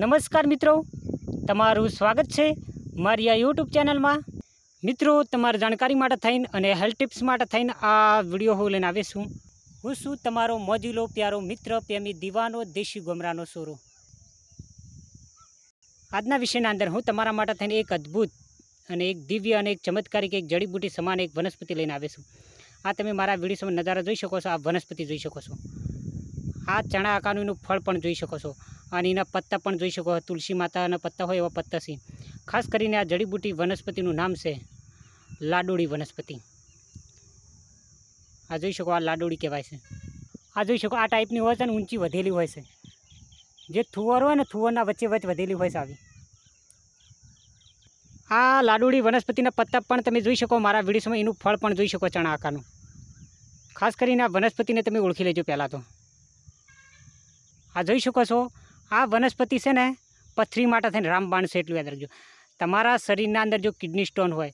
નમસ્કાર મિત્રો તમારું સ્વાગત છે મારી આ યુટ્યુબ ચેનલમાં મિત્રો તમારી જાણકારી માટે થઈને અને હેલ્થ ટિપ્સ માટે થઈને આ વિડીયો હું લઈને આવીશું હું છું તમારો મોજીલો પ્યારો મિત્ર પ્રેમી દીવાનો દેશી ગમરાનો સોરો આજના વિષયના અંદર હું તમારા માટે થઈને એક અદ્ભુત અને એક દિવ્ય અને એક ચમત્કારિક એક જડીબૂટી સમાન એક વનસ્પતિ લઈને આવીશું આ તમે મારા વિડીયો સમય નજારા જોઈ શકો છો આ વનસ્પતિ જોઈ શકો છો આ ચણા અકાનુનું ફળ પણ જોઈ શકો છો અને એના પત્તા પણ જોઈ શકો તુલસી માતાના પત્તા હોય એવા પત્તા છે ખાસ કરીને આ જડીબુટી વનસ્પતિનું નામ છે લાડોળી વનસ્પતિ આ જોઈ શકો આ લાડોળી કહેવાય છે આ જોઈ શકો આ ટાઈપની હોય છે અને ઊંચી વધેલી હોય છે જે થુવર હોય ને થુવરના વચ્ચે વચ્ચે વધેલી હોય છે આવી આ લાડુળી વનસ્પતિના પત્તા પણ તમે જોઈ શકો મારા વિડીયોમાં એનું ફળ પણ જોઈ શકો ચણા આકારનું ખાસ કરીને આ વનસ્પતિને તમે ઓળખી લેજો પહેલાં તો આ જોઈ શકો છો આ વનસ્પતિ છે ને પથરી માટે થઈને રામબાણ છે એટલું યાદ રાખજો તમારા શરીરના અંદર જો કિડની સ્ટોન હોય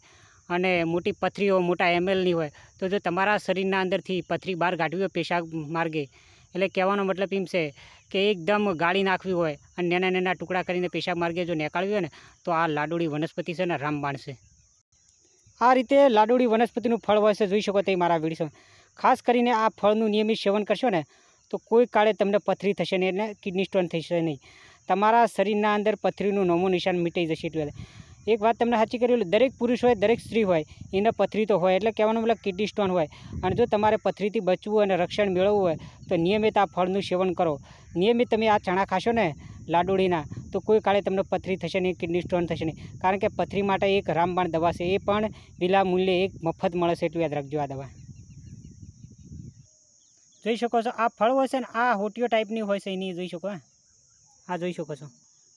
અને મોટી પથરીઓ મોટા એમએલની હોય તો જો તમારા શરીરના અંદરથી પથરી બહાર કાઢવી હોય પેશાબ માર્ગે એટલે કહેવાનો મતલબ એમ છે કે એકદમ ગાળી નાખવી હોય અને નાના નાના ટુકડા કરીને પેશાબ માર્ગે જો નીકાળવી હોય ને તો આ લાડુડી વનસ્પતિ છે ને રામબાણ છે આ રીતે લાડુડી વનસ્પતિનું ફળ હોય છે જોઈ શકો તે મારા વિડીયો ખાસ કરીને આ ફળનું નિયમિત સેવન કરશો ને તો કોઈ કાળે તમને પથરી થશે નહીં એટલે કિડની સ્ટોન થશે નહીં તમારા શરીરના અંદર પથરીનું નોમો નિશાન મીટાઈ જશે એટલે એક વાત તમને સાચી કરી દરેક પુરુષ હોય દરેક સ્ત્રી હોય એને પથરી તો હોય એટલે કહેવાનું મતલબ કિડની સ્ટોન હોય અને જો તમારે પથરીથી બચવું અને રક્ષણ મેળવવું હોય તો નિયમિત આ ફળનું સેવન કરો નિયમિત તમે આ ચણા ખાશો ને લાડુડીના તો કોઈ કાળે તમને પથરી થશે નહીં કિડની સ્ટોન થશે નહીં કારણ કે પથરી માટે એક રામબાણ દવા છે એ પણ વિલા મૂલ્યે એક મફત મળશે એટલું યાદ રાખજો આ દવા જોઈ શકો છો આ ફળ હોય છે ને આ હોટીઓ ટાઈપની હોય છે એની જોઈ શકો આ જોઈ શકો છો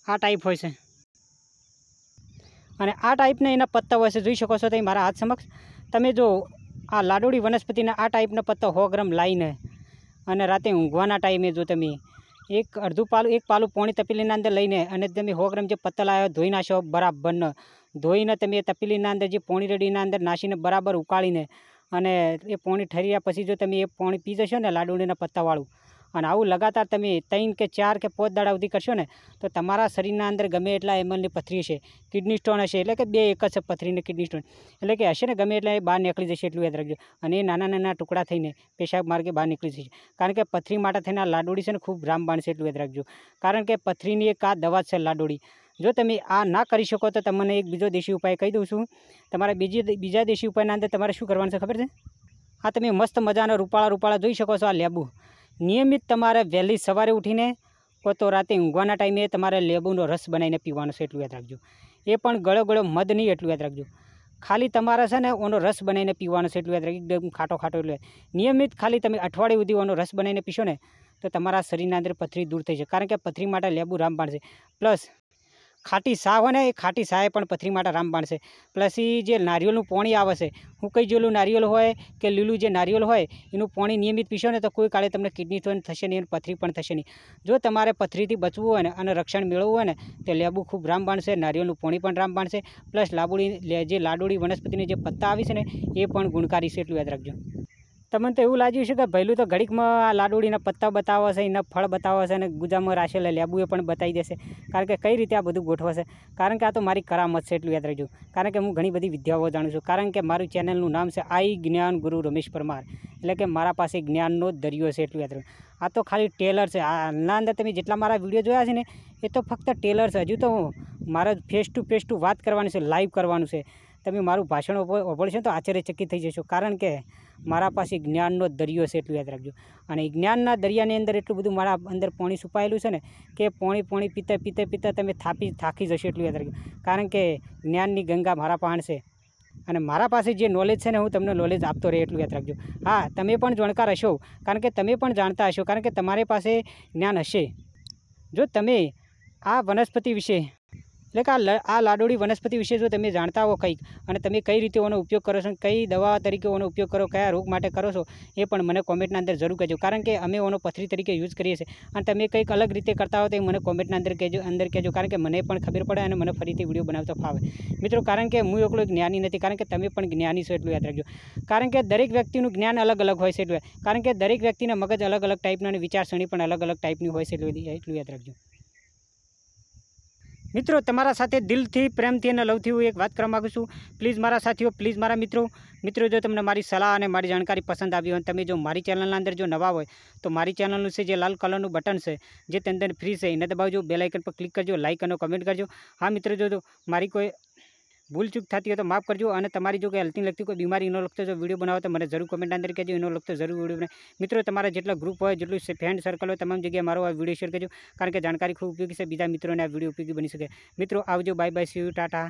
આ ટાઈપ હોય છે અને આ ટાઈપના એના પત્તા હોય છે જોઈ શકો છો તમે મારા હાથ સમક્ષ તમે જો આ લાડોડી વનસ્પતિના આ ટાઈપનો પત્તો સો ગ્રામ લાવીને અને રાતે ઊંઘવાના ટાઈમે જો તમે એક અડધું પાલું એક પાલું પોણી તપેલીના અંદર લઈને અને તમે સો ગ્રામ જે પત્તા લાવ્યો ધોઈ નાખશો બરાબરનો ધોઈને તમે તપેલીના અંદર જે પોણી રેડીના અંદર નાસીને બરાબર ઉકાળીને અને એ પોણી ઠરિયા પછી જો તમે એ પોણી પી જશો ને લાડુડીના પત્તા વાળું અને આઉ લગાત તમે 3 કે 4 કે 5 ડાડા ઉધી કરશો ને તો તમારા શરીરના અંદર ગમે એટલા એમએલ ની પથરી છે કિડની સ્ટોન છે એટલે કે બે એક જ છે પથરી ને કિડની સ્ટોન એટલે કે હશે ને ગમે એટલા બહાર નીકળી જશે એટલું યાદ રાખજો અને નાના નાના ટુકડા થઈને પેશાબ માર્ગે બહાર નીકળી જશે કારણ કે પથરી માટેના લાડુડી છે ને ખૂબ ગ્રામ બાણ છે એટલું યાદ રાખજો કારણ કે પથરી ની એક આ દવા છે લાડુડી જો તમે આ ના કરી શકો તો તમને એક બીજો દેશી ઉપાય કહી દઉં છું તમારા બીજી બીજા દેશી ઉપાયના અંદર તમારે શું કરવાનું છે ખબર છે આ તમે મસ્ત મજાના રૂપાળા રૂપાળા જોઈ શકો છો આ લેબુ નિયમિત તમારે વહેલી સવારે ઉઠીને કો તો રાતે ઊંઘવાના ટાઈમે તમારે લેબુનો રસ બનાવીને પીવાનો છે એટલું યાદ રાખજો એ પણ ગળો ગળો મધ નહીં એટલું યાદ રાખજો ખાલી તમારે છે ને ઓનો રસ બનાવીને પીવાનો છે એટલું યાદ રાખજો એકદમ ખાટો ખાટો એટલું નિયમિત ખાલી તમે અઠવાડિયે સુધી ઓનો રસ બનાવીને પીશો ને તો તમારા શરીરના અંદર પથરી દૂર થઈ જશે કારણ કે પથરી માટે લેબુ રામબાણ છે પ્લસ ખાટી સાહોને ખાટી સાય પણ પથરી માં તા રામ બાણ છે પ્લસ ઈ જે નારિયેલ નું પાણી આવે છે હુકઈ જેલુ નારિયેલ હોય કે લીલુ જે નારિયેલ હોય એનું પાણી નિયમિત પીશો ને તો કોઈ કાળે તમને કિડની સ્ટોન થશે નહીં અને પથરી પણ થશે નહીં જો તમારે પથરી થી બચવું હોય ને અને રક્ષણ મેળવવું હોય ને તો લેબુ ખૂબ રામ બાણ છે નારિયેલ નું પાણી પણ રામ બાણ છે પ્લસ લાબુડી જે લાડોડી વનસ્પતિ ની જે પત્તા આવે છે ને એ પણ ગુણકારી છે એટલું યાદ રાખજો તમને એવું લાગ્યું કે ભલે તો ઘડીકમાં આ લાડોડીના પત્તા બતાવવા છે એના ફળ બતાવવા છે ને ગુજામાં રાશે લે લેબુય પણ બતાઈ દેશે કારણ કે કઈ રીતે આ બધું ગોઠવશે કારણ કે આ તો મારી કરામત છે એટલું યાદ રહેજો કારણ કે હું ઘણી બધી વિદ્યાઓ જાણું છું કારણ કે મારું ચેનલનું નામ છે આઈ જ્ઞાન ગુરુ રમેશ પરમાર એટલે કે મારા પાસે જ્ઞાનનો દરિયો છે એટલું યાદ રહે આ તો ખાલી ટેલર છે આના અંદર તમે જેટલા મારા વિડિયો જોયા છે ને એ તો ફક્ત ટેલર છે હજુ તો હું મારા ફેશ ટુ ફેસ ટુ વાત કરવાની છે લાઈવ કરવાનું છે તમે મારું ભાષણ ઓભળશો તો આશ્ચર્યચકિત થઈ જશો કારણ કે મારા પાસે જ્ઞાનનો દરિયો છે એટલું યાદ રાખજો અને જ્ઞાનના દરિયાની અંદર એટલું બધું મારા અંદર પોણી છુપાયેલું છે ને કે પોણી પોણી પીતા પીતા પીતા તમે થાપી થાકી જશો એટલું યાદ રાખજો કારણ કે જ્ઞાનની ગંગા મારા પાણ છે અને મારા પાસે જે નોલેજ છે ને હું તમને નોલેજ આપતો રહે એટલું યાદ રાખજો હા તમે પણ જાણકાર હશો કારણ કે તમે પણ જાણતા હશો કારણ કે તમારી પાસે જ્ઞાન હશે જો તમે આ વનસ્પતિ વિશે એટલે કે આ લાડોળી વનસ્પતિ વિશે જો તમે જાણતા હો કંઈક અને તમે કઈ રીતે ઓનો ઉપયોગ કરો છો કઈ દવા તરીકે ઓનો ઉપયોગ કરો કયા રોગ માટે કરો છો એ પણ મને કોમેન્ટના અંદર જરૂર કહેજો કારણ કે અમે ઓનો પથરી તરીકે યુઝ કરીએ છીએ અને તમે કંઈક અલગ રીતે કરતા હો તો એ મને કોમેન્ટના અંદર કહેજો અંદર કહેજો કારણ કે મને પણ ખબર પડે અને મને ફરીથી વિડીયો બનાવતો ફાવે મિત્રો કારણ કે હું એકલો જ્ઞાની નથી કારણ કે તમે પણ જ્ઞાની છો એટલું યાદ રાખજો કારણ કે દરેક વ્યક્તિનું જ્ઞાન અલગ અલગ હોય છે એટલે કારણ કે દરેક વ્યક્તિના મગજ અલગ અલગ ટાઈપના અને વિચારસરણી પણ અલગ અલગ ટાઈપની હોય છે એટલું એટલું યાદ રાખજો મિત્રો તમારા સાથે દિલથી પ્રેમથી અને લવથી હું એક વાત કરવા માંગુ છું પ્લીઝ મારા સાથીઓ પ્લીઝ મારા મિત્રો મિત્રો જો તમને મારી સલાહ અને મારી જાણકારી પસંદ આવી હોય અને તમે જો મારી ચેનલના અંદર જો નવા હોય તો મારી ચેનલ ઉપર જે લાલ કલરનું બટન છે જે તંદન ફ્રી છે એને દબાવજો બેલ આઇકન પર ક્લિક કરજો લાઈક કરો કમેન્ટ કરજો હા મિત્રો જો મારી કોઈ ભૂલ ચૂક થતી હોય તો માફ કરજો અને તમારી જો કોઈ હેલ્થની લગતી કોઈ બીમારી એનો લગતો જો વિડીયો બનાવો તો મને જરૂર કમેન્ટ અંદર કહેજો એનો લગતો જરૂર વિડીયો બનાવે મિત્રો તમારા જેટલા ગ્રુપ હોય જેટલું ફ્રેન્ડ સર્કલ હોય તમામ જગ્યાએ મારો આ વિડીયો શેર કરજો કારણ કે જાણકારી ખૂબ ઉપયોગી છે બીજા મિત્રોને આ વિડીયો ઉપયોગી બની શકે મિત્રો આવજો bye bye see you Tata